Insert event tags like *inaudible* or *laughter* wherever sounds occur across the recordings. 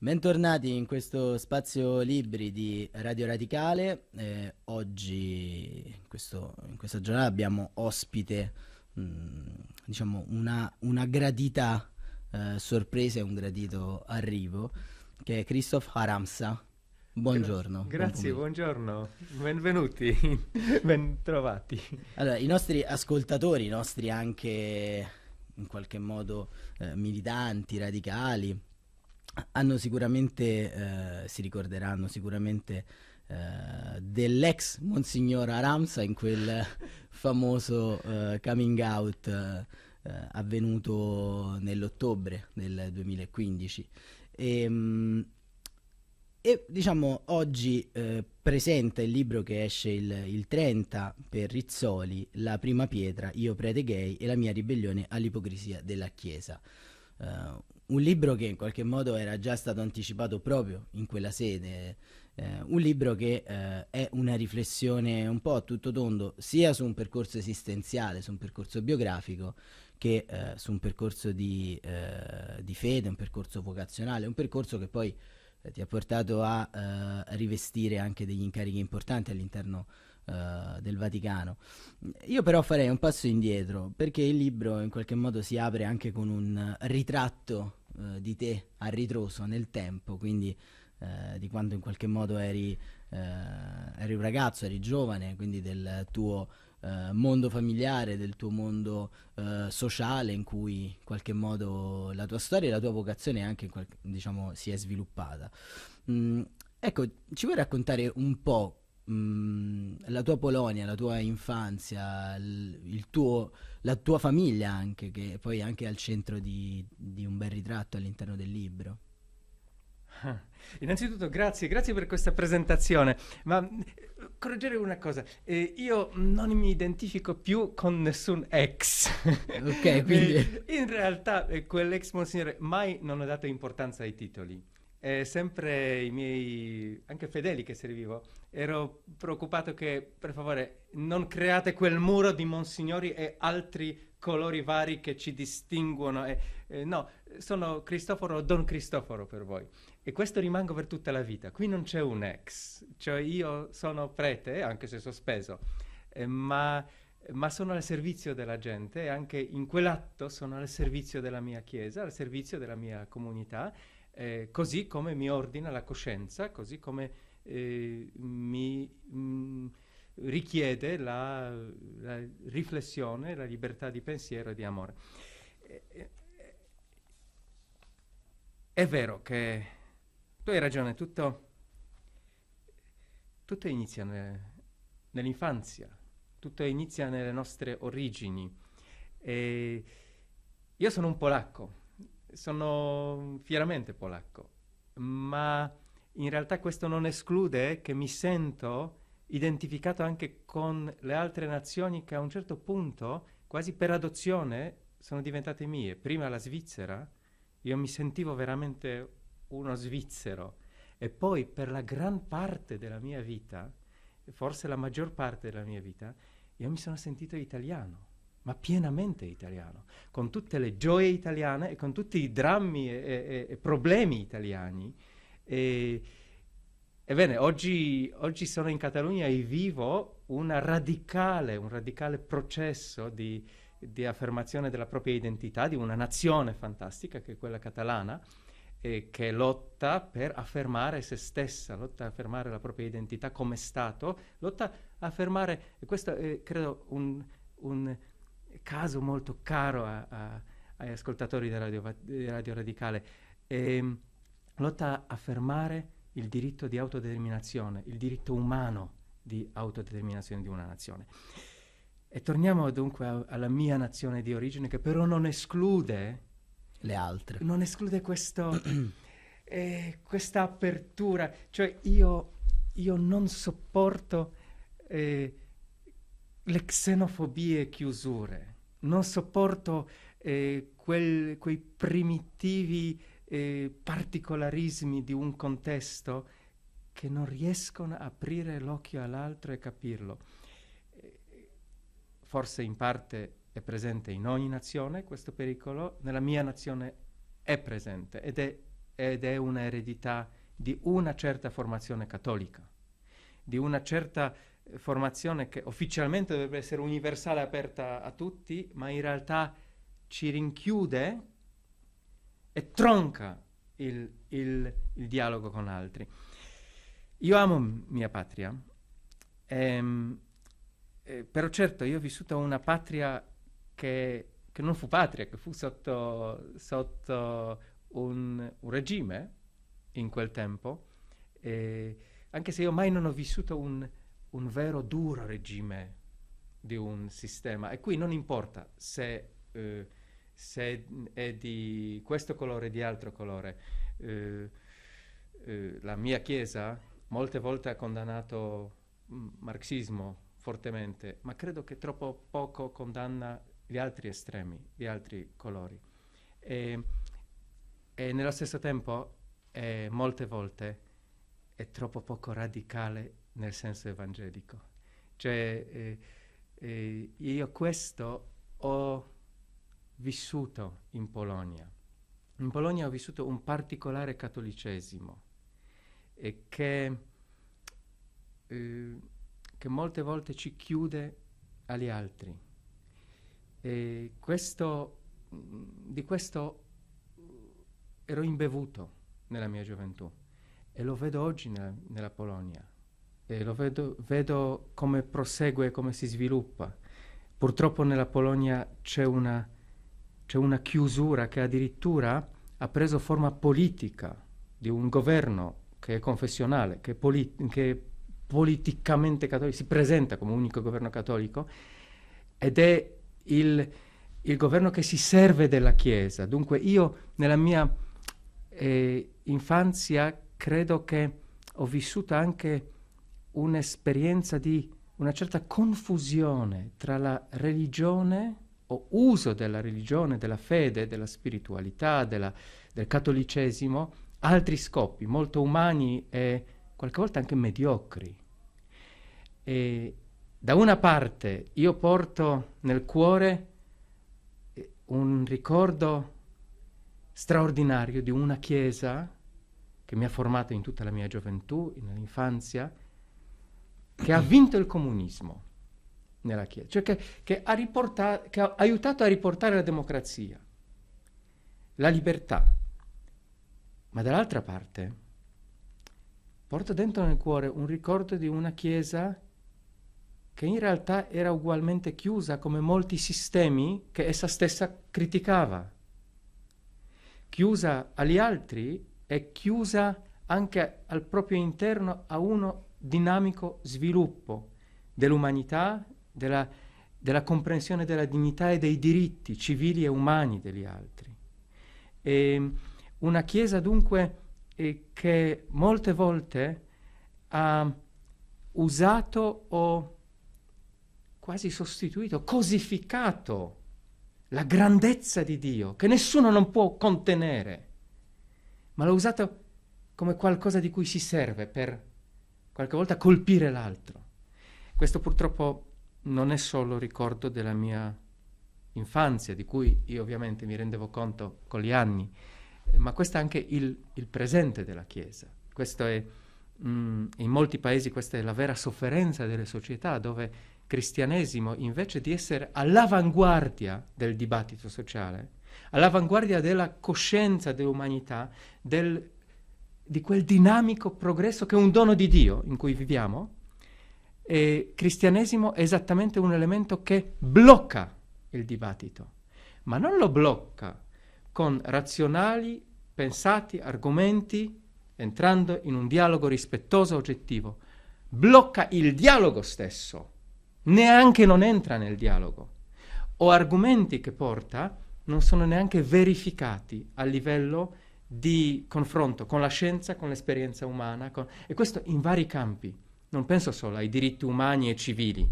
Bentornati in questo spazio libri di Radio Radicale. Eh, oggi, in, questo, in, questa giornata, abbiamo ospite mh, mm, diciamo una, una gradita eh, sorpresa e un gradito arrivo, che è Christoph Haramsa. Buongiorno. grazie, buon buongiorno. Benvenuti, *laughs* bentrovati. Allora, i nostri ascoltatori, i nostri anche in qualche modo eh, militanti, radicali, hanno sicuramente, eh, si ricorderanno sicuramente eh, dell'ex Monsignor Aramsa in quel *laughs* famoso eh, coming out eh, avvenuto nell'ottobre del 2015. E, mh, e diciamo oggi eh, presenta il libro che esce il, il 30 per Rizzoli, La prima pietra, Io prete gay e la mia ribellione all'ipocrisia della Chiesa. Uh, un libro che in qualche modo era già stato anticipato proprio in quella sede, eh, un libro che eh, è una riflessione un po' a tutto tondo sia su un percorso esistenziale, su un percorso biografico, che eh, su un percorso di, eh, di, fede, un percorso vocazionale, un percorso che poi eh, ti ha portato a eh, rivestire anche degli incarichi importanti all'interno eh, del Vaticano. Io però farei un passo indietro perché il libro in qualche modo si apre anche con un ritratto uh, di te a ritroso nel tempo, quindi uh, di quando in qualche modo eri, eri un ragazzo, eri giovane, quindi del tuo Uh, mondo familiare, del tuo mondo uh, sociale in cui in qualche modo la tua storia e la tua vocazione anche qual- diciamo, si è sviluppata. Mm, ecco, ci vuoi raccontare un po' Mhmm, la tua Polonia, la tua infanzia, il, tuo, la tua famiglia anche, che poi è anche al centro di, di un bel ritratto all'interno del libro. *laughs* innanzitutto grazie, grazie per questa presentazione, ma eh, correggere una cosa, eh, io non mi identifico più con nessun ex. ok, *laughs* quindi... in realtà eh, quell'ex monsignore mai non ha dato importanza ai titoli eh, sempre i miei, anche fedeli che servivo, ero preoccupato che, per favore, non create quel muro di monsignori e altri colori vari che ci distinguono. E, eh, no, sono Cristoforo o Don Cristoforo per voi. E questo rimango per tutta la vita. Qui non c'è un ex, cioè io sono prete, anche se sospeso, eh, ma, ma sono al servizio della gente e anche in quell'atto sono al servizio della mia chiesa, al servizio della mia comunità eh, così come mi ordina la coscienza, così come eh, mi mh, mm, richiede la, la, riflessione, la libertà di pensiero e di amore. Eh, eh, eh, è vero che tu hai ragione, tutto, tutto inizia nel, nell'infanzia, tutto inizia nelle nostre origini. io sono un polacco, sono fieramente polacco, ma in realtà questo non esclude che mi sento identificato anche con le altre nazioni che a un certo punto, quasi per adozione, sono diventate mie. Prima la Svizzera, io mi sentivo veramente uno svizzero e poi per la gran parte della mia vita, forse la maggior parte della mia vita, io mi sono sentito italiano ma pienamente italiano, con tutte le gioie italiane e con tutti i drammi e, e, e problemi italiani. E, ebbene, oggi, oggi, sono in Catalogna e vivo radicale, un radicale processo di, di, affermazione della propria identità, di una nazione fantastica che è quella catalana, eh, che lotta per affermare se stessa, lotta per affermare la propria identità come Stato, lotta a affermare, e questo è credo un, un caso molto caro a, a, agli ascoltatori di Radio, Radio, Radicale. E, ehm, lotta a fermare il diritto di autodeterminazione, il diritto umano di autodeterminazione di una nazione. E torniamo dunque a, alla mia nazione di origine, che però non esclude le altre. Non esclude questo, *clears throat* eh, questa apertura. Cioè io, io non sopporto eh, le xenofobie chiusure non sopporto eh, quel, quei primitivi eh, particolarismi di un contesto che non riescono a aprire l'occhio all'altro e capirlo. Eh, forse in parte è presente in ogni nazione questo pericolo, nella mia nazione è presente ed è, ed è un'eredità di una certa formazione cattolica, di una certa formazione che ufficialmente dovrebbe essere universale, aperta a tutti, ma in realtà ci rinchiude e tronca il, il, il dialogo con altri. Io amo mia patria, ehm, eh, però certo io ho vissuto una patria che, che non fu patria, che fu sotto, sotto un, un, regime in quel tempo, eh, anche se io mai non ho vissuto un, un vero duro regime di un sistema. E qui non importa se, eh, se è di questo colore o di altro colore. Eh, eh, la mia Chiesa molte volte ha condannato mh, mm, marxismo fortemente, ma credo che troppo poco condanna gli altri estremi, gli altri colori. E, e nello stesso tempo, eh, molte volte, è troppo poco radicale nel senso evangelico. Cioè, eh, eh, io questo ho vissuto in Polonia. In Polonia ho vissuto un particolare cattolicesimo eh, che, che, molte volte ci chiude agli altri. Questo, mm, di questo ero imbevuto nella mia gioventù e lo vedo oggi nella, nella Polonia eh, lo vedo, vedo come prosegue, come si sviluppa. Purtroppo nella Polonia c'è una, c'è una chiusura che addirittura ha preso forma politica di un governo che è confessionale, che è, polit- che è politicamente cattolico, si presenta come unico governo cattolico ed è il, il governo che si serve della Chiesa. Dunque io nella mia eh, infanzia credo che ho vissuto anche un'esperienza di una certa confusione tra la religione o uso della religione, della fede, della spiritualità, della, del cattolicesimo, altri scopi molto umani e qualche volta anche mediocri. E da una parte io porto nel cuore eh, un ricordo straordinario di una chiesa che mi ha formato in tutta la mia gioventù, nell'infanzia, che ha vinto il comunismo nella Chiesa, cioè che, che, ha riportato, che ha aiutato a riportare la democrazia, la libertà, ma dall'altra parte porta dentro nel cuore un ricordo di una Chiesa che in realtà era ugualmente chiusa come molti sistemi che essa stessa criticava, chiusa agli altri e chiusa anche al proprio interno a uno dinamico sviluppo dell'umanità, della, della comprensione della dignità e dei diritti civili e umani degli altri. E una Chiesa dunque eh, che molte volte ha usato o quasi sostituito, cosificato la grandezza di Dio, che nessuno non può contenere, ma l'ha usato come qualcosa di cui si serve per qualche volta colpire l'altro. Questo purtroppo non è solo ricordo della mia infanzia, di cui io ovviamente mi rendevo conto con gli anni, ma questo è anche il, il presente della Chiesa. Questo È, mh, mm, in molti paesi questa è la vera sofferenza delle società, dove cristianesimo, invece di essere all'avanguardia del dibattito sociale, all'avanguardia della coscienza dell'umanità, del di quel dinamico progresso che è un dono di Dio in cui viviamo, il cristianesimo è esattamente un elemento che blocca il dibattito, ma non lo blocca con razionali, pensati argomenti, entrando in un dialogo rispettoso e oggettivo, blocca il dialogo stesso, neanche non entra nel dialogo, o argomenti che porta non sono neanche verificati a livello di di confronto con la scienza, con l'esperienza umana, con... e questo in vari campi. Non penso solo ai diritti umani e civili.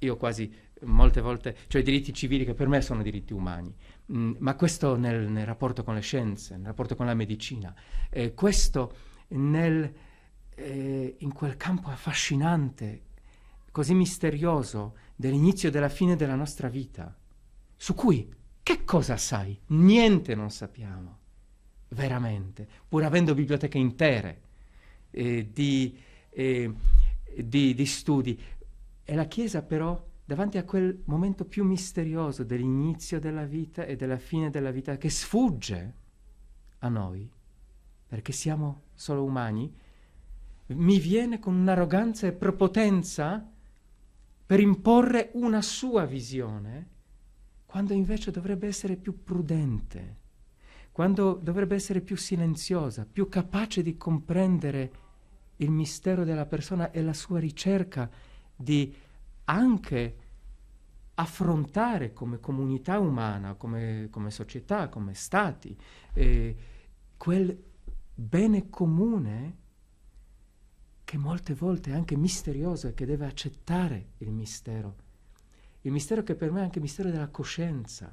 Io quasi molte volte, cioè i diritti civili che per me sono diritti umani, mm, ma questo nel, nel, rapporto con le scienze, nel rapporto con la medicina, eh, questo nel, eh, in quel campo affascinante, così misterioso dell'inizio e della fine della nostra vita, su cui che cosa sai? Niente non sappiamo veramente, pur avendo biblioteche intere eh, di, eh, di, di, studi. E la Chiesa però, davanti a quel momento più misterioso dell'inizio della vita e della fine della vita, che sfugge a noi, perché siamo solo umani, mi viene con un'arroganza e prepotenza per imporre una sua visione, quando invece dovrebbe essere più prudente quando dovrebbe essere più silenziosa, più capace di comprendere il mistero della persona e la sua ricerca di anche affrontare come comunità umana, come, come società, come stati, eh, quel bene comune che molte volte è anche misterioso e che deve accettare il mistero. Il mistero che per me è anche il mistero della coscienza.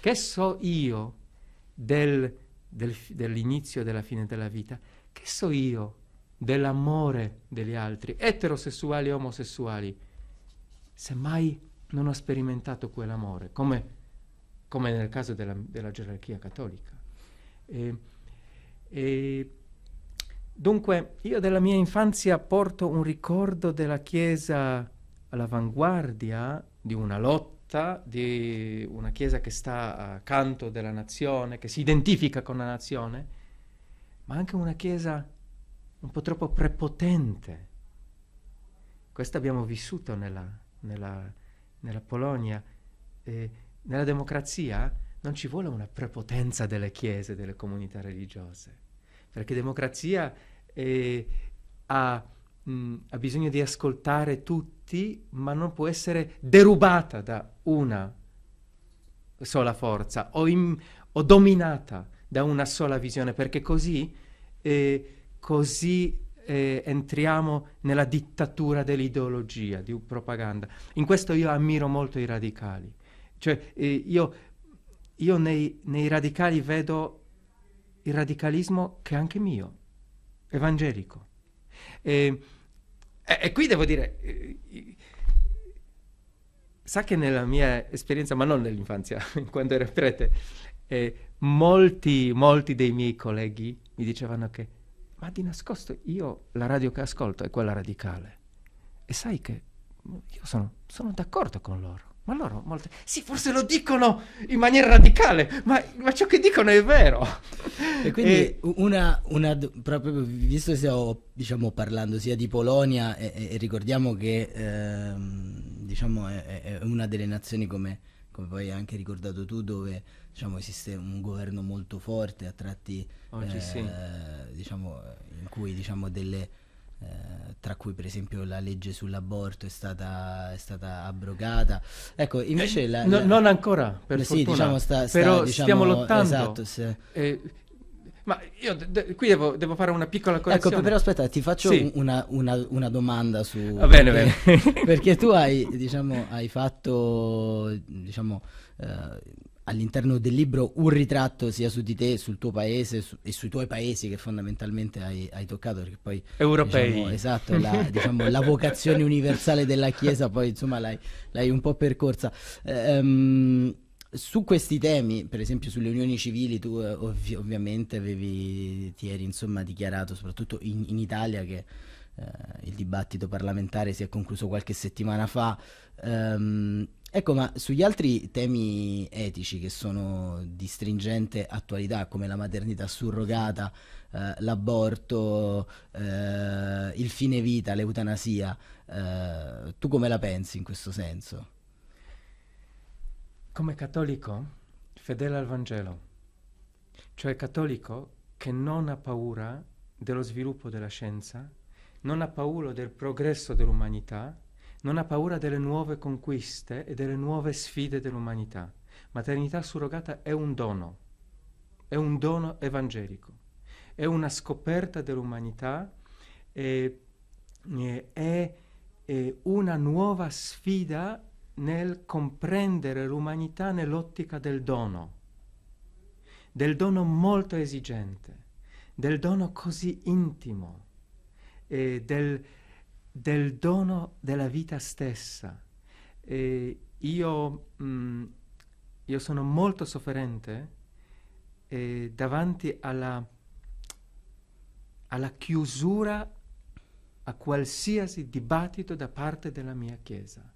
Che so io del, del, dell'inizio e della fine della vita, che so io dell'amore degli altri, eterosessuali e omosessuali, se mai non ho sperimentato quell'amore, come, come nel caso della, della gerarchia cattolica. E, e dunque, io della mia infanzia porto un ricordo della Chiesa all'avanguardia di una lotta festa di una chiesa che sta accanto della nazione, che si identifica con la nazione, ma anche una chiesa un po' troppo prepotente. Questo abbiamo vissuto nella, nella, nella Polonia. E nella democrazia non ci vuole una prepotenza delle chiese, delle comunità religiose, perché democrazia eh, ha mh, mm, ha bisogno di ascoltare tutti, ma non può essere derubata da una sola forza o, in, o dominata da una sola visione, perché così, eh, così eh, entriamo nella dittatura dell'ideologia, di propaganda. In questo io ammiro molto i radicali. Cioè, eh, io, io nei, nei, radicali vedo il radicalismo che è anche mio, evangelico. Ehm, e, e qui devo dire, eh, sa che nella mia esperienza, ma non nell'infanzia, *laughs* quando ero prete, eh, molti, molti dei miei colleghi mi dicevano che, ma di nascosto io la radio che ascolto è quella radicale. E sai che io sono, sono d'accordo con loro. Ma loro molte... Sì, forse lo dicono in maniera radicale, ma, ma ciò che dicono è vero quindi una, una, proprio visto che stiamo diciamo, parlando sia di Polonia e, e ricordiamo che eh, diciamo, è, è, una delle nazioni come, come, poi hai anche ricordato tu dove diciamo, esiste un governo molto forte a tratti Oggi eh, sì. diciamo, in cui diciamo, delle, eh, tra cui per esempio la legge sull'aborto è stata, è stata abrogata. Ecco, invece la, eh, la... No, non ancora, per sì, fortuna, diciamo, sta, sta, però diciamo, stiamo lottando. Esatto, se... eh, ma io de- de- qui devo, devo, fare una piccola ecco, correzione. Ecco, però aspetta, ti faccio sì. una, una, una, domanda su... Va bene, perché, bene. *laughs* perché tu hai, diciamo, hai fatto, diciamo, eh, all'interno del libro un ritratto sia su di te, sul tuo paese su, e sui tuoi paesi che fondamentalmente hai, hai toccato, perché poi... Europei. Diciamo, esatto, la, *laughs* diciamo, la, vocazione universale della Chiesa poi, insomma, l'hai, l'hai un po' percorsa. Eh, um, su questi temi, per esempio sulle unioni civili, tu eh, ovvi- ovviamente avevi, ti eri insomma, dichiarato, soprattutto in, in Italia, che eh, il dibattito parlamentare si è concluso qualche settimana fa. Um, ecco, ma sugli altri temi etici che sono di stringente attualità, come la maternità surrogata, eh, l'aborto, eh, il fine vita, l'eutanasia, eh, tu come la pensi in questo senso? come cattolico fedele al Vangelo, cioè cattolico che non ha paura dello sviluppo della scienza, non ha paura del progresso dell'umanità, non ha paura delle nuove conquiste e delle nuove sfide dell'umanità. Maternità surrogata è un dono, è un dono evangelico, è una scoperta dell'umanità, è, è, è una nuova sfida nel comprendere l'umanità nell'ottica del dono, del dono molto esigente, del dono così intimo, eh, del, del, dono della vita stessa. Eh, io, mh, mm, io, sono molto sofferente eh, davanti alla, alla chiusura a qualsiasi dibattito da parte della mia Chiesa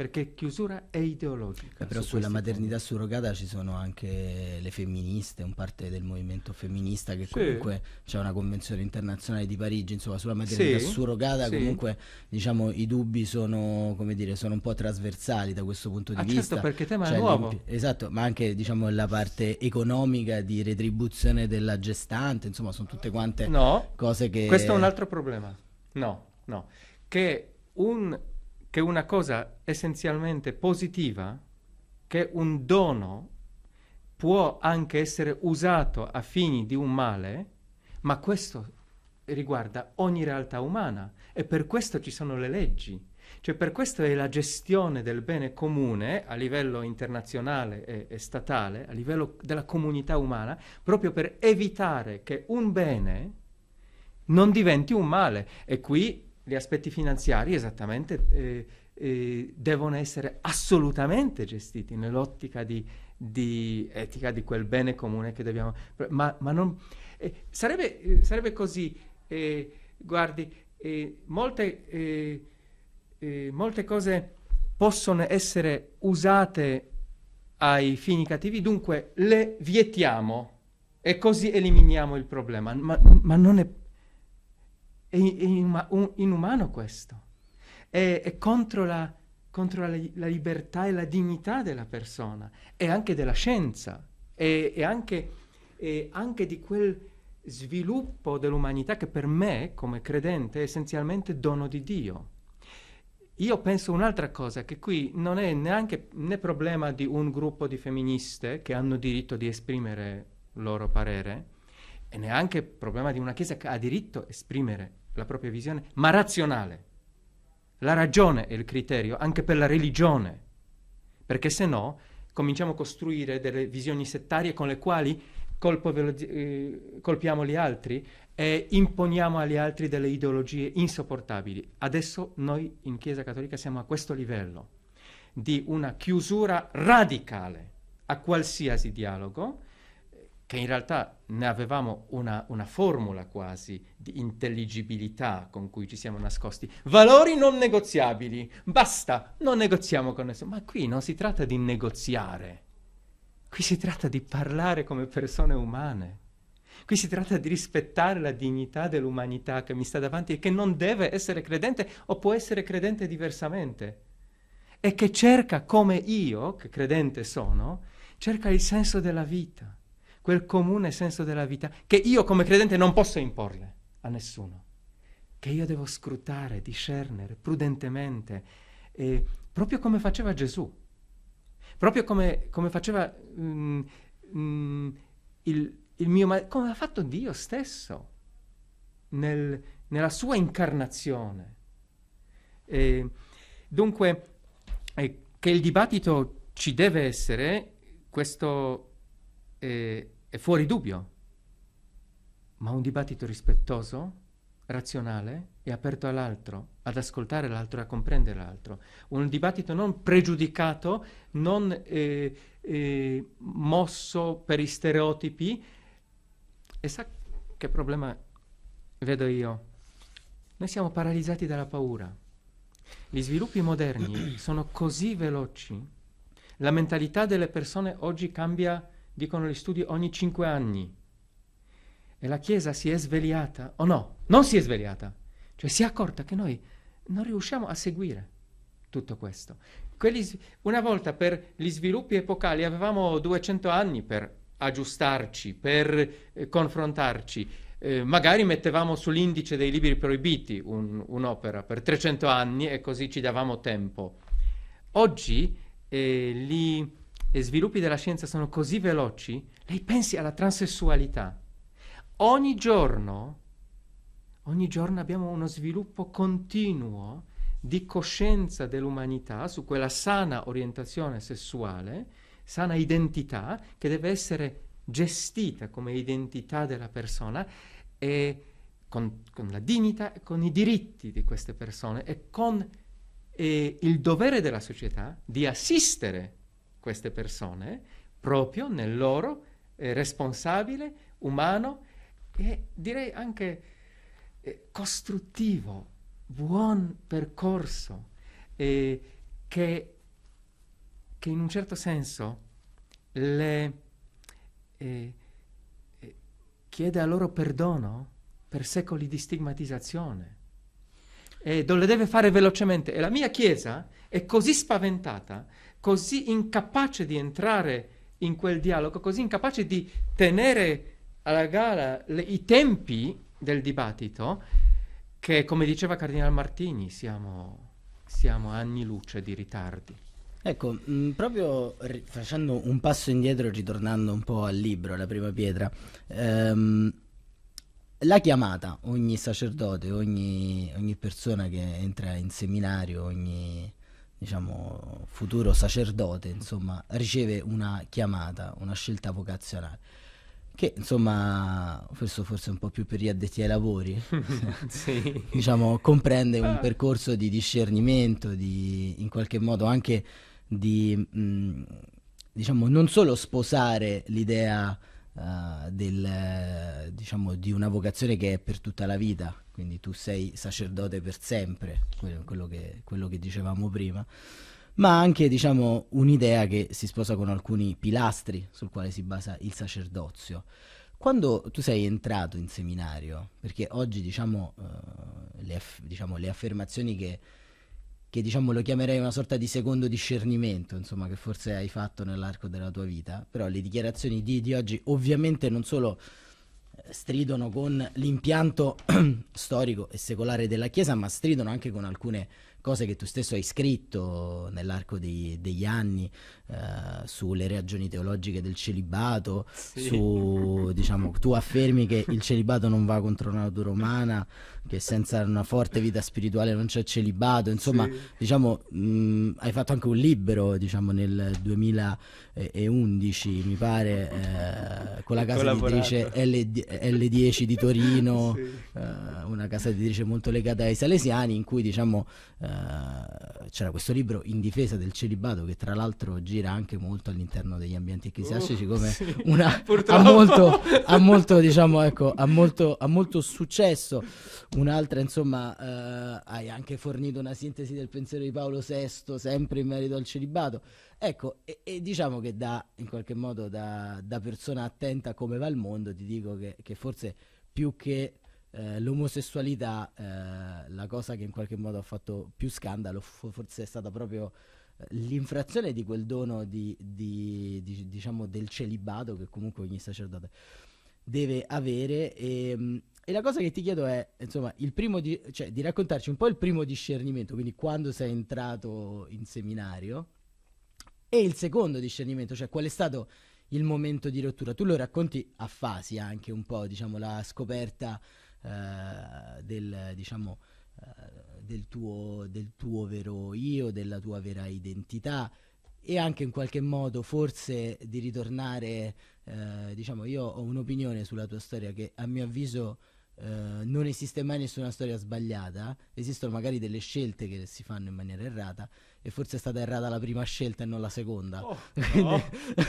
perché chiusura è ideologica. Eh, però su sulla maternità punti. surrogata ci sono anche le femministe, un parte del movimento femminista che sì. comunque c'è una convenzione internazionale di Parigi, insomma sulla maternità sì. surrogata sì. comunque diciamo, i dubbi sono, dire, sono, un po' trasversali da questo punto di ah, certo, vista. Certo, perché tema cioè, nuovo. Esatto, ma anche diciamo, la parte economica di retribuzione della gestante, insomma sono tutte quante no, cose che... Questo è un altro problema, no, no, che un che una cosa essenzialmente positiva, che un dono può anche essere usato a fini di un male, ma questo riguarda ogni realtà umana e per questo ci sono le leggi. Cioè per questo è la gestione del bene comune a livello internazionale e, e statale, a livello della comunità umana, proprio per evitare che un bene non diventi un male. E qui gli aspetti finanziari esattamente eh, eh, devono essere assolutamente gestiti nell'ottica di, di, etica di quel bene comune che dobbiamo... Ma, ma non, eh, sarebbe, eh, sarebbe, così, eh, guardi, eh, molte, molte cose possono essere usate ai fini cattivi, dunque le vietiamo e così eliminiamo il problema, ma, ma non è è, inumano questo, è, è contro, la, contro la, la, libertà e la dignità della persona e anche della scienza e, anche, anche di quel sviluppo dell'umanità che per me, come credente, è essenzialmente dono di Dio. Io penso un'altra cosa, che qui non è neanche né problema di un gruppo di femministe che hanno diritto di esprimere il loro parere, e neanche problema di una Chiesa che ha diritto a esprimere la propria visione, ma razionale. La ragione è il criterio anche per la religione, perché se no cominciamo a costruire delle visioni settarie con le quali eh, colpiamo gli altri e imponiamo agli altri delle ideologie insopportabili. Adesso noi in Chiesa Cattolica siamo a questo livello di una chiusura radicale a qualsiasi dialogo che in realtà ne avevamo una, una, formula quasi di intelligibilità con cui ci siamo nascosti. Valori non negoziabili, basta, non negoziamo con nessuno. Ma qui non si tratta di negoziare, qui si tratta di parlare come persone umane, qui si tratta di rispettare la dignità dell'umanità che mi sta davanti e che non deve essere credente o può essere credente diversamente e che cerca come io, che credente sono, cerca il senso della vita quel comune senso della vita che io come credente non posso imporle a nessuno, che io devo scrutare, discernere prudentemente, eh, proprio come faceva Gesù, proprio come, come faceva mm, mm, il, il, mio ma- come ha fatto Dio stesso nel, nella sua incarnazione. Eh, dunque, eh, che il dibattito ci deve essere, questo eh, è fuori dubbio, ma un dibattito rispettoso, razionale e aperto all'altro, ad ascoltare l'altro e a comprendere l'altro. Un dibattito non pregiudicato, non eh, eh, mosso per i stereotipi. E sa che problema vedo io? Noi siamo paralizzati dalla paura. Gli sviluppi moderni *clears throat* sono così veloci. La mentalità delle persone oggi cambia dicono gli studi, ogni cinque anni. E la Chiesa si è svegliata, o no, non si è svegliata, cioè si è accorta che noi non riusciamo a seguire tutto questo. Quelli, una volta per gli sviluppi epocali avevamo 200 anni per aggiustarci, per eh, confrontarci. Eh, magari mettevamo sull'indice dei libri proibiti un, un'opera per 300 anni e così ci davamo tempo. Oggi eh, li, e sviluppi della scienza sono così veloci, lei pensi alla transessualità. Ogni giorno, ogni giorno abbiamo uno sviluppo continuo di coscienza dell'umanità su quella sana orientazione sessuale, sana identità che deve essere gestita come identità della persona e con, con la dignità e con i diritti di queste persone e con eh, il dovere della società di assistere queste persone proprio nel loro eh, responsabile, umano e direi anche eh, costruttivo, buon percorso eh, che, che, in un certo senso le, eh, eh, chiede a loro perdono per secoli di stigmatizzazione e lo deve fare velocemente. E la mia Chiesa è così spaventata così incapace di entrare in quel dialogo, così incapace di tenere alla gara le, i tempi del dibattito, che come diceva Cardinal Martini siamo, siamo anni luce di ritardi. Ecco, mh, mm, proprio ri- facendo un passo indietro e ritornando un po' al libro, la prima pietra, ehm, la chiamata, ogni sacerdote, ogni, ogni persona che entra in seminario, ogni, diciamo, futuro sacerdote, insomma, riceve una chiamata, una scelta vocazionale. Che insomma, questo forse un po' più per gli addetti ai lavori, *laughs* sì. *laughs* diciamo, comprende un percorso di discernimento, di in qualche modo anche di mh, mm, diciamo non solo sposare l'idea eh, del, eh, diciamo, di una vocazione che è per tutta la vita, quindi tu sei sacerdote per sempre, quello che, quello che dicevamo prima ma anche diciamo, un'idea che si sposa con alcuni pilastri sul quale si basa il sacerdozio. Quando tu sei entrato in seminario, perché oggi diciamo, uh, le, aff- diciamo, le, affermazioni che che diciamo lo chiamerei una sorta di secondo discernimento, insomma, che forse hai fatto nell'arco della tua vita, però le dichiarazioni di, di oggi ovviamente non solo eh, stridono con l'impianto *clears throat* storico e secolare della Chiesa, ma stridono anche con alcune cose che tu stesso hai scritto nell'arco dei, degli anni eh, sulle ragioni teologiche del celibato, sì. su, diciamo, tu affermi che il celibato non va contro la natura umana, che senza una forte vita spirituale non c'è celibato, insomma, sì. diciamo, mh, mm, hai fatto anche un libro, diciamo, nel 2011, mi pare, eh, con la casa editrice L- 10 di Torino, *laughs* sì. eh, una casa editrice molto legata ai salesiani, in cui, diciamo, eh, c'era questo libro in difesa del celibato che tra l'altro gira anche molto all'interno degli ambienti ecclesiastici come oh, sì, *laughs* una *laughs* ha molto, ha molto, diciamo, ecco, ha molto, ha molto successo un'altra insomma uh, hai anche fornito una sintesi del pensiero di Paolo VI sempre in merito al celibato ecco e, e diciamo che da in qualche modo da, da, persona attenta a come va il mondo ti dico che, che forse più che eh, l'omosessualità, eh, la cosa che in qualche modo ha fatto più scandalo forse è stata proprio eh, l'infrazione di quel dono di, di, di, diciamo del celibato che comunque ogni sacerdote deve avere e, ehm, e, la cosa che ti chiedo è insomma il primo di, cioè, di raccontarci un po' il primo discernimento quindi quando sei entrato in seminario e il secondo discernimento cioè qual è stato il momento di rottura tu lo racconti a fasi anche un po' diciamo la scoperta eh, del, diciamo, eh, del, tuo, del tuo vero io, della tua vera identità e anche in qualche modo forse di ritornare, eh, diciamo io ho un'opinione sulla tua storia che a mio avviso eh, non esiste mai nessuna storia sbagliata, esistono magari delle scelte che si fanno in maniera errata, e forse è stata errata la prima scelta e non la seconda. Oh, *laughs* Quindi, no.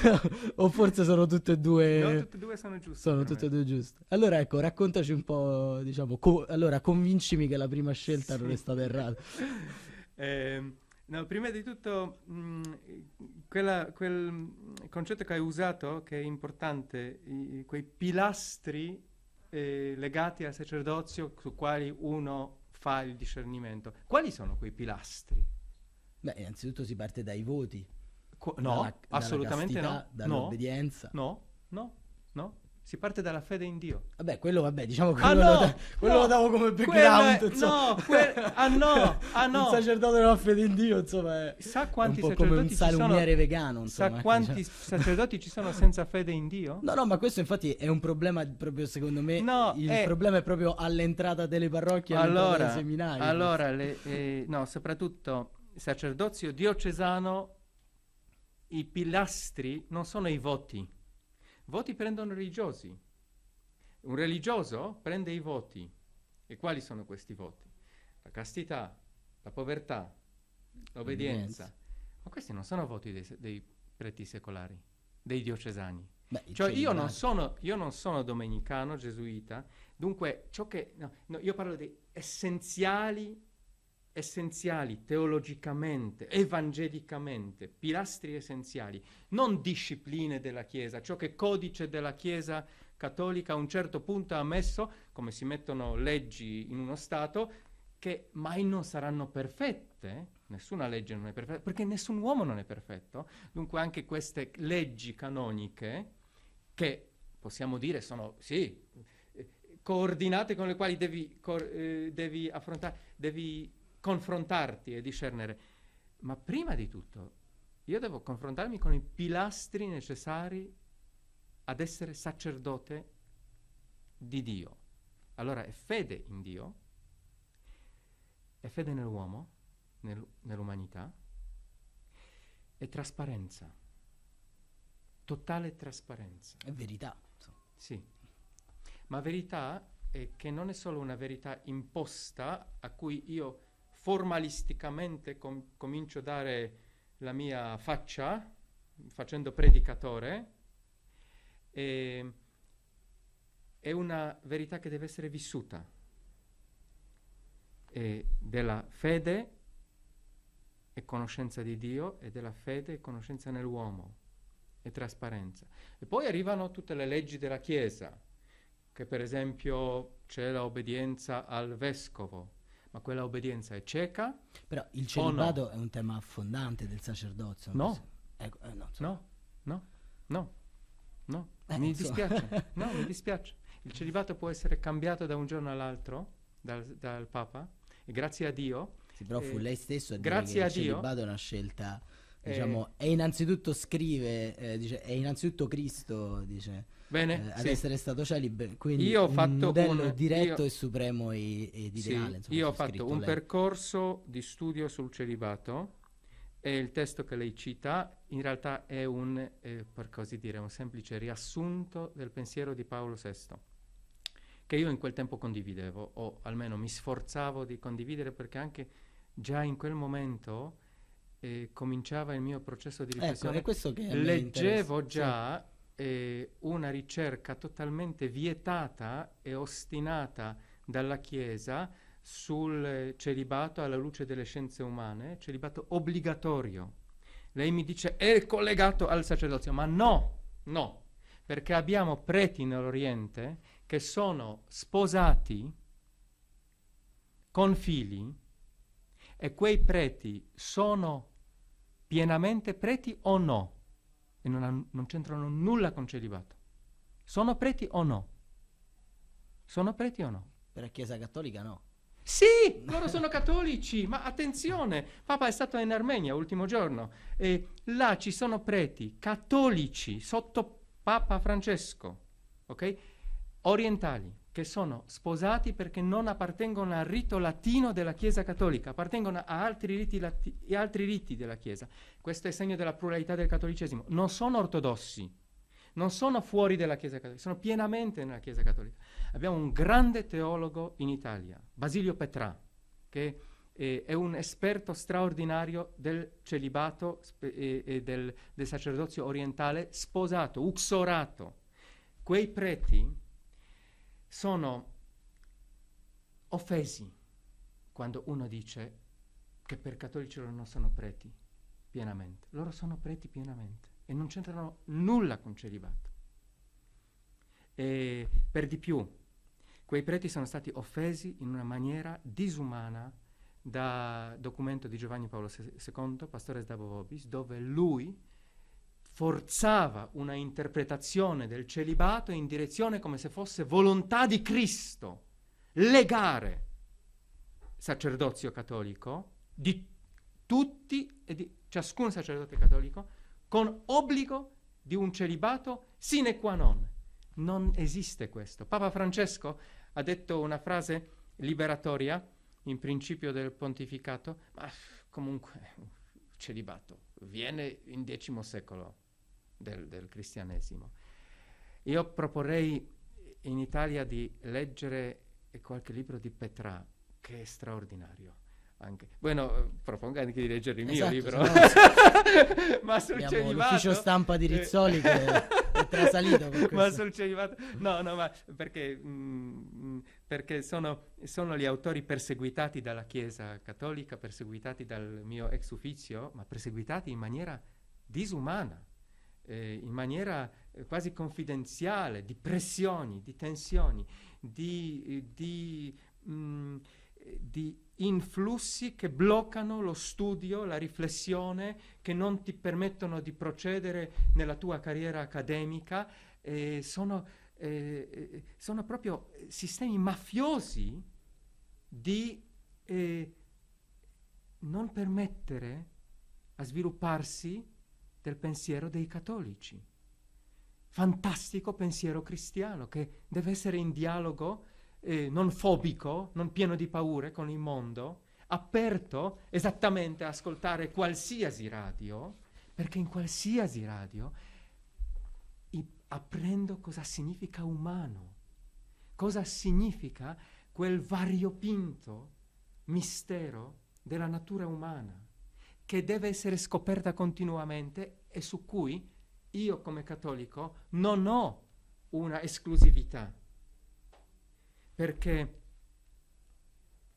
*laughs* o forse sono tutte e due... No, tutte e due sono giuste. Sono tutte e due giuste. Allora ecco, raccontaci un po', diciamo, co- allora convincimi che la prima scelta sì. non è stata errata. *laughs* eh, no, prima di tutto, mh, mm, quella, quel concetto che hai usato, che è importante, i, quei pilastri eh, legati al sacerdozio su quali uno fa il discernimento. Quali sono quei pilastri? Beh, innanzitutto si parte dai voti. Co- no, dalla, assolutamente castità, no. Dall'obbedienza. No, no, no. Si parte dalla fede in Dio. Vabbè, quello, vabbè, diciamo ah, quello, ah, no, lo, da- quello no, lo davo come background. Quel, no, quel, ah no, *laughs* ah no. Il sacerdote non ha fede in Dio, insomma, è sa quanti un po' come un salumiere sono, vegano. Insomma, sa quanti diciamo. sacerdoti ci sono senza fede in Dio? No, no, ma questo infatti è un problema proprio secondo me. No, il è... problema è proprio all'entrata delle parrocchie, all'entrata allora, dei seminari. Allora, le, eh, no, soprattutto sacerdozio diocesano i pilastri non sono i voti. Voti prendono religiosi. Un religioso prende i voti. E quali sono questi voti? La castità, la povertà, l'obbedienza. Ma questi non sono voti dei, dei preti secolari, dei diocesani. Beh, cioè, io non, sono, io non, sono, domenicano, gesuita, dunque ciò che... No, no, io parlo di essenziali essenziali teologicamente, evangelicamente, pilastri essenziali, non discipline della Chiesa, ciò che codice della Chiesa cattolica a un certo punto ha messo, come si mettono leggi in uno Stato, che mai non saranno perfette, nessuna legge non è perfetta, perché nessun uomo non è perfetto, dunque anche queste leggi canoniche, che possiamo dire sono, sì, eh, coordinate con le quali devi, cor- eh, devi affrontare, devi confrontarti e discernere. Ma prima di tutto, io devo confrontarmi con i pilastri necessari ad essere sacerdote di Dio. Allora è fede in Dio, è fede nell'uomo, nel, nell'umanità, è trasparenza, totale trasparenza. È verità. Sì, ma verità è che non è solo una verità imposta a cui io formalisticamente com- comincio a dare la mia faccia facendo predicatore, e, è una verità che deve essere vissuta. E della fede e conoscenza di Dio e della fede e conoscenza nell'uomo e trasparenza. E poi arrivano tutte le leggi della Chiesa, che per esempio c'è l'obbedienza al vescovo, ma quella obbedienza è cieca. Però il celibato no? è un tema affondante del sacerdozio. No. Ecco, eh, no, so. no, no, no, no, eh, mi so. dispiace, *laughs* no, mi dispiace. Il celibato può essere cambiato da un giorno all'altro dal, dal Papa e grazie a Dio. Sì, però fu eh, lei stesso a dire che a il Dio, celibato è una scelta Diciamo, eh. e innanzitutto scrive, eh, dice, è innanzitutto Cristo, dice, Bene, eh, ad sì. essere stato celibe, quindi io ho fatto un modello un, diretto io, e supremo e, ed ideale. Sì, insomma, io ho fatto un lei. percorso di studio sul celibato e il testo che lei cita in realtà è un, eh, per così dire, un semplice riassunto del pensiero di Paolo VI, che io in quel tempo condividevo, o almeno mi sforzavo di condividere perché anche già in quel momento eh, cominciava il mio processo di ecco, riflessione, ecco, leggevo già sì. eh, una ricerca totalmente vietata e ostinata dalla Chiesa sul celibato alla luce delle scienze umane, celibato obbligatorio. Lei mi dice è collegato al sacerdozio, ma no, no, perché abbiamo preti nell'Oriente che sono sposati con figli e quei preti sono pienamente preti o no, e non, non c'entrano nulla con celibato. Sono preti o no? Sono preti o no? Per la Chiesa Cattolica no. Sì, loro sono cattolici, ma attenzione, Papa è stato in Armenia l'ultimo giorno e là ci sono preti cattolici sotto Papa Francesco, ok? Orientali che sono sposati perché non appartengono al rito latino della Chiesa Cattolica, appartengono a altri riti, lati- altri riti della Chiesa. Questo è segno della pluralità del cattolicesimo. Non sono ortodossi, non sono fuori dalla Chiesa Cattolica, sono pienamente nella Chiesa Cattolica. Abbiamo un grande teologo in Italia, Basilio Petrà, che eh, è un esperto straordinario del celibato spe- e, e del, del sacerdozio orientale sposato, uxorato. Quei preti sono offesi quando uno dice che per cattolici loro non sono preti pienamente. Loro sono preti pienamente e non c'entrano nulla con celibato. E per di più, quei preti sono stati offesi in una maniera disumana da documento di Giovanni Paolo II, pastore Sdavovobis, dove lui forzava una interpretazione del celibato in direzione come se fosse volontà di Cristo, legare sacerdozio cattolico di tutti e di ciascun sacerdote cattolico con obbligo di un celibato sine qua non. Non esiste questo. Papa Francesco ha detto una frase liberatoria in principio del pontificato, ma comunque il celibato viene in X secolo del, del cristianesimo. Io proporrei in Italia di leggere qualche libro di Petrà, che è straordinario. Anche. Bueno, propongo anche di leggere il mio esatto, libro. *laughs* ma sul celibato... L'ufficio stampa di Rizzoli che è trasalito *laughs* Ma sul celibato... No, no, ma perché, mh, mm, perché sono, sono, gli autori perseguitati dalla Chiesa Cattolica, perseguitati dal mio ex ufficio, ma perseguitati in maniera disumana eh, in maniera eh, quasi confidenziale di pressioni, di tensioni, di, eh, di, mh, mm, di influssi che bloccano lo studio, la riflessione, che non ti permettono di procedere nella tua carriera accademica, eh, sono, eh, sono, proprio sistemi mafiosi di eh, non permettere a svilupparsi del pensiero dei cattolici. Fantastico pensiero cristiano che deve essere in dialogo eh, non fobico, non pieno di paure con il mondo, aperto esattamente a ascoltare qualsiasi radio, perché in qualsiasi radio i- apprendo cosa significa umano, cosa significa quel variopinto mistero della natura umana che deve essere scoperta continuamente e su cui io come cattolico non ho una esclusività. Perché,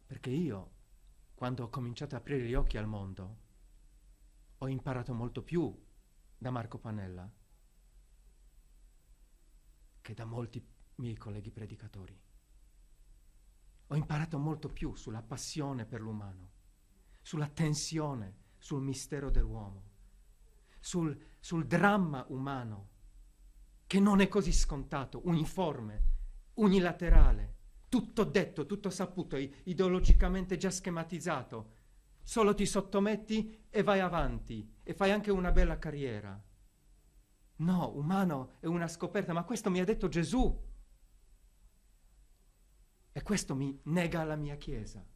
perché io, quando ho cominciato ad aprire gli occhi al mondo, ho imparato molto più da Marco Panella che da molti miei colleghi predicatori. Ho imparato molto più sulla passione per l'umano, sulla tensione sul mistero dell'uomo, sul, sul dramma umano, che non è così scontato, uniforme, unilaterale, tutto detto, tutto saputo, ideologicamente già schematizzato. Solo ti sottometti e vai avanti e fai anche una bella carriera. No, umano è una scoperta, ma questo mi ha detto Gesù. E questo mi nega la mia Chiesa,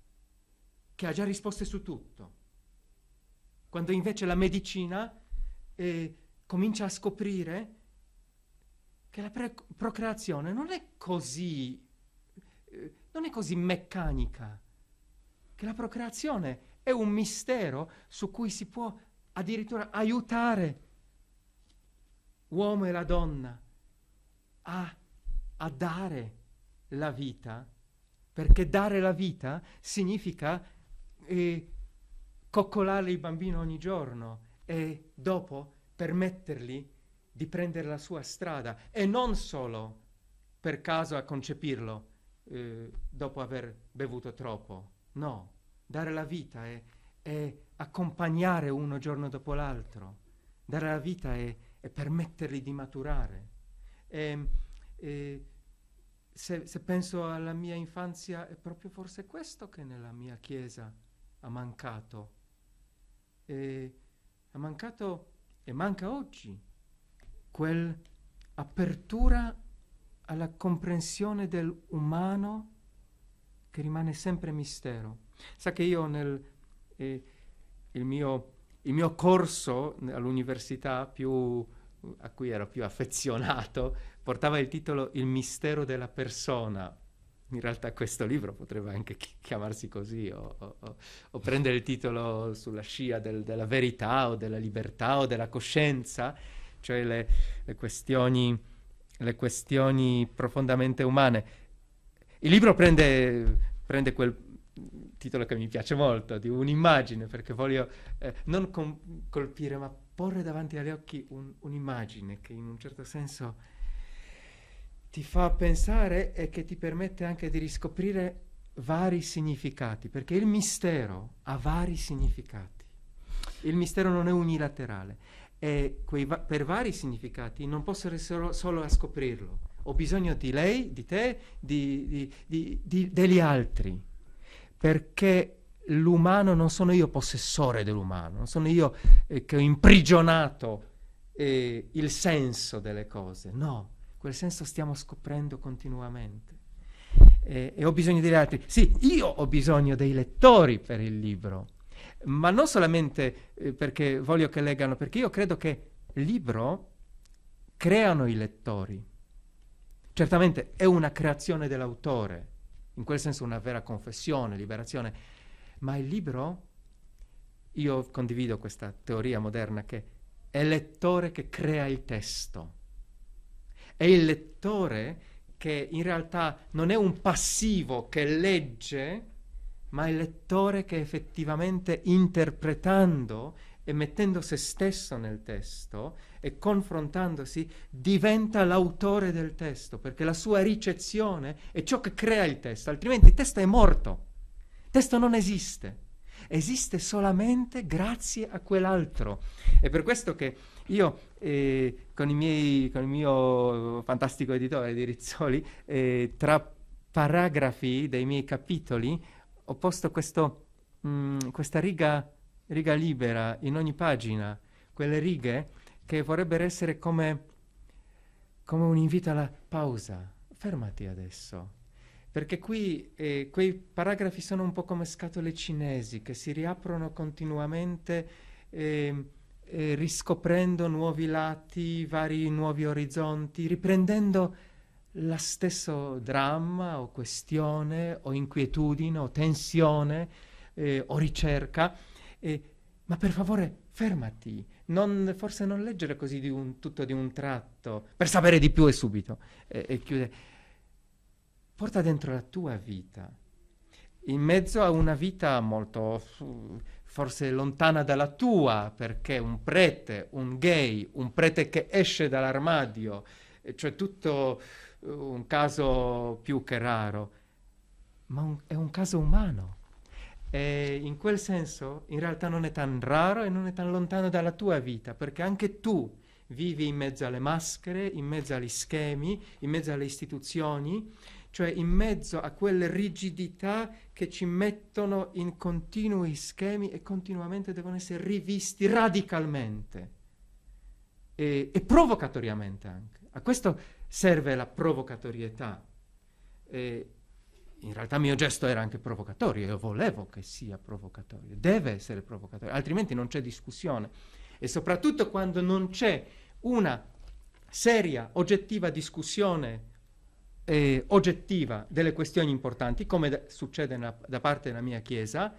che ha già risposte su tutto quando invece la medicina eh, comincia a scoprire che la pre- procreazione non è così, eh, non è così meccanica, che la procreazione è un mistero su cui si può addirittura aiutare l'uomo e la donna a, a dare la vita, perché dare la vita significa eh, coccolare il bambino ogni giorno e dopo permettergli di prendere la sua strada e non solo per caso a concepirlo eh, dopo aver bevuto troppo, no, dare la vita e, e accompagnare uno giorno dopo l'altro, dare la vita e, e permettergli di maturare. E, e se, se, penso alla mia infanzia, è proprio forse questo che nella mia chiesa ha mancato e ha mancato e manca oggi quell'apertura alla comprensione dell'umano che rimane sempre mistero. Sa che io nel eh, il mio, il mio corso all'università più, a cui ero più affezionato portava il titolo Il mistero della persona in realtà questo libro potrebbe anche chiamarsi così o, o, o prendere il titolo sulla scia del, della verità o della libertà o della coscienza, cioè le, le, questioni, le questioni, profondamente umane. Il libro prende, prende, quel titolo che mi piace molto, di un'immagine, perché voglio eh, non com- colpire ma porre davanti agli occhi un, un'immagine che in un certo senso ti fa pensare e che ti permette anche di riscoprire vari significati, perché il mistero ha vari significati. Il mistero non è unilaterale e va- per vari significati non posso essere solo, a scoprirlo. Ho bisogno di lei, di te, di, di, di, degli altri, perché l'umano non sono io possessore dell'umano, non sono io eh, che ho imprigionato eh, il senso delle cose, no Quel senso stiamo scoprendo continuamente. E, e ho bisogno degli altri. Sì, io ho bisogno dei lettori per il libro, ma non solamente eh, perché voglio che leggano, perché io credo che il libro creano i lettori. Certamente è una creazione dell'autore, in quel senso una vera confessione, liberazione, ma il libro, io condivido questa teoria moderna che è lettore che crea il testo è il lettore che in realtà non è un passivo che legge, ma è il lettore che effettivamente interpretando e mettendo se stesso nel testo e confrontandosi diventa l'autore del testo, perché la sua ricezione è ciò che crea il testo, altrimenti il testo è morto, il testo non esiste, esiste solamente grazie a quell'altro. È per questo che io eh, con, miei, con, il mio fantastico editore di Rizzoli, eh, tra paragrafi dei miei capitoli, ho posto questo, mh, mm, questa riga, riga libera in ogni pagina, quelle righe che vorrebbero essere come, come un invito alla pausa. Fermati adesso, perché qui eh, quei paragrafi sono un po' come scatole cinesi che si riaprono continuamente. Eh, eh, riscoprendo nuovi lati, vari nuovi orizzonti, riprendendo la stesso dramma o questione o inquietudine o tensione eh, o ricerca. Eh, ma per favore fermati, non, forse non leggere così di un, tutto di un tratto, per sapere di più e subito, e, e chiude. Porta dentro la tua vita, in mezzo a una vita molto forse lontana dalla tua, perché un prete, un gay, un prete che esce dall'armadio, eh, cioè tutto eh, un caso più che raro, ma un, è un caso umano. E in quel senso in realtà non è tan raro e non è tan lontano dalla tua vita, perché anche tu vivi in mezzo alle maschere, in mezzo agli schemi, in mezzo alle istituzioni cioè in mezzo a quelle rigidità che ci mettono in continui schemi e continuamente devono essere rivisti radicalmente e, e provocatoriamente anche. A questo serve la provocatorietà. E in realtà il mio gesto era anche provocatorio, io volevo che sia provocatorio, deve essere provocatorio, altrimenti non c'è discussione. E soprattutto quando non c'è una seria, oggettiva discussione eh, oggettiva delle questioni importanti, come da, succede na, da parte della mia Chiesa,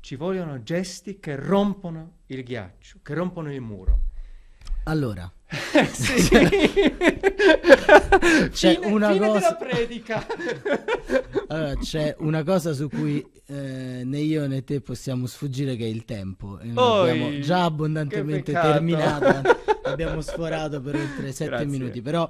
ci vogliono gesti che rompono il ghiaccio, che rompono il muro. Allora, sì. sì. *laughs* c'è cioè, Cine, una cosa predica. *laughs* allora, c'è una cosa su cui eh, né io né te possiamo sfuggire che è il tempo Oi, abbiamo già abbondantemente terminato *laughs* abbiamo sforato per oltre sette Grazie. minuti però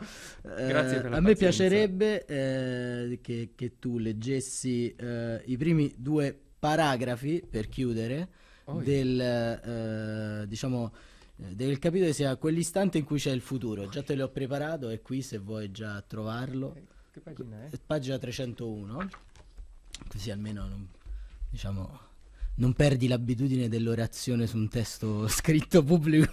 eh, a me piacerebbe eh, che, che, tu leggessi eh, i primi due paragrafi per chiudere Oi. del eh, diciamo eh, Del capitolo sia quell'istante in cui c'è il futuro. Già te l'ho preparato, è qui se vuoi già trovarlo. Eh, che pagina è? Eh, pagina 301. Così almeno non, diciamo, non perdi l'abitudine dell'orazione su un testo *laughs* scritto pubblico.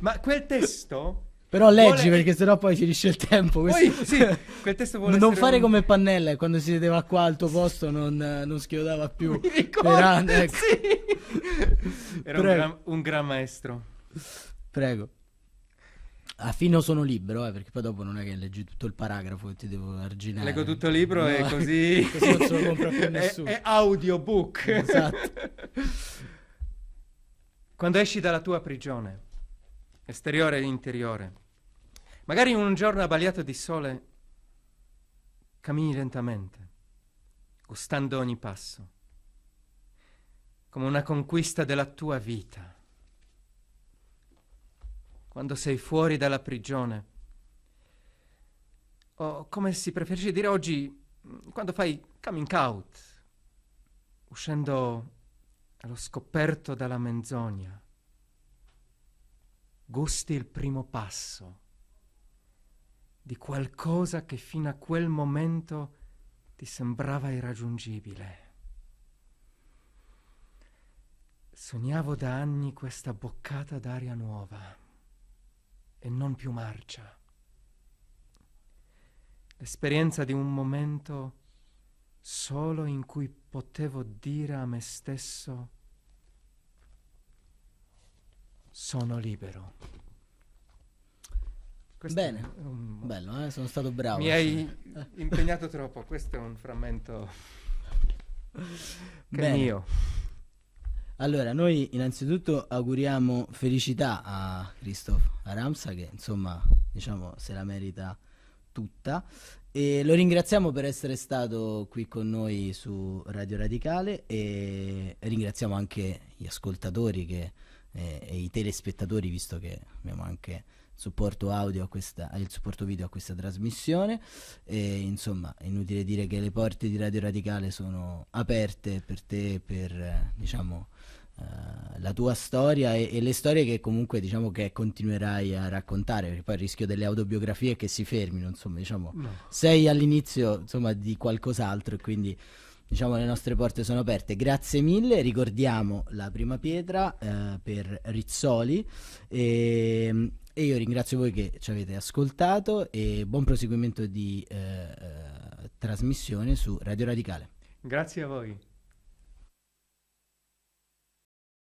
Ma quel testo però leggi vuole... perché sennò poi finisce il tempo. Questo... Poi, sì, quel testo vuole Non fare un... come Pannella, quando si sedeva qua al tuo posto non, non schiodava più. Mi anni, ecco. sì. Era un gran, un gran, maestro. Prego. A ah, fino sono libero, eh, perché poi dopo non è che leggi tutto il paragrafo e ti devo arginare. Leggo tutto il libro no, e *laughs* così... così non ce lo compra più *laughs* nessuno. È, è audiobook. Esatto. quando esci dalla tua prigione, esteriore e interiore, Magari un giorno abbagliato di sole cammini lentamente, gustando ogni passo, come una conquista della tua vita. Quando sei fuori dalla prigione, o come si preferisce dire oggi, quando fai coming out, uscendo allo scoperto dalla menzogna, gusti il primo passo di qualcosa che fino a quel momento ti sembrava irraggiungibile. Sognavo da anni questa boccata d'aria nuova e non più marcia. L'esperienza di un momento solo in cui potevo dire a me stesso sono libero. Questo Bene, un... bello, eh? sono stato bravo. Mi hai *laughs* impegnato troppo, questo è un frammento che è mio. Allora, noi innanzitutto auguriamo felicità a Christoph Aramsa che insomma, diciamo, se la merita tutta e lo ringraziamo per essere stato qui con noi su Radio Radicale e ringraziamo anche gli ascoltatori che, eh, e i telespettatori visto che abbiamo anche supporto audio questa, il supporto video a questa trasmissione e insomma è inutile dire che le porte di Radio Radicale sono aperte per te, per eh, diciamo eh, la tua storia e, e, le storie che comunque diciamo che continuerai a raccontare perché poi il rischio delle autobiografie è che si fermino insomma diciamo no. sei all'inizio insomma di qualcos'altro e quindi diciamo le nostre porte sono aperte grazie mille ricordiamo la prima pietra eh, per Rizzoli e, ehm, e io ringrazio voi che ci avete ascoltato e buon proseguimento di eh, eh trasmissione su Radio Radicale. Grazie a voi.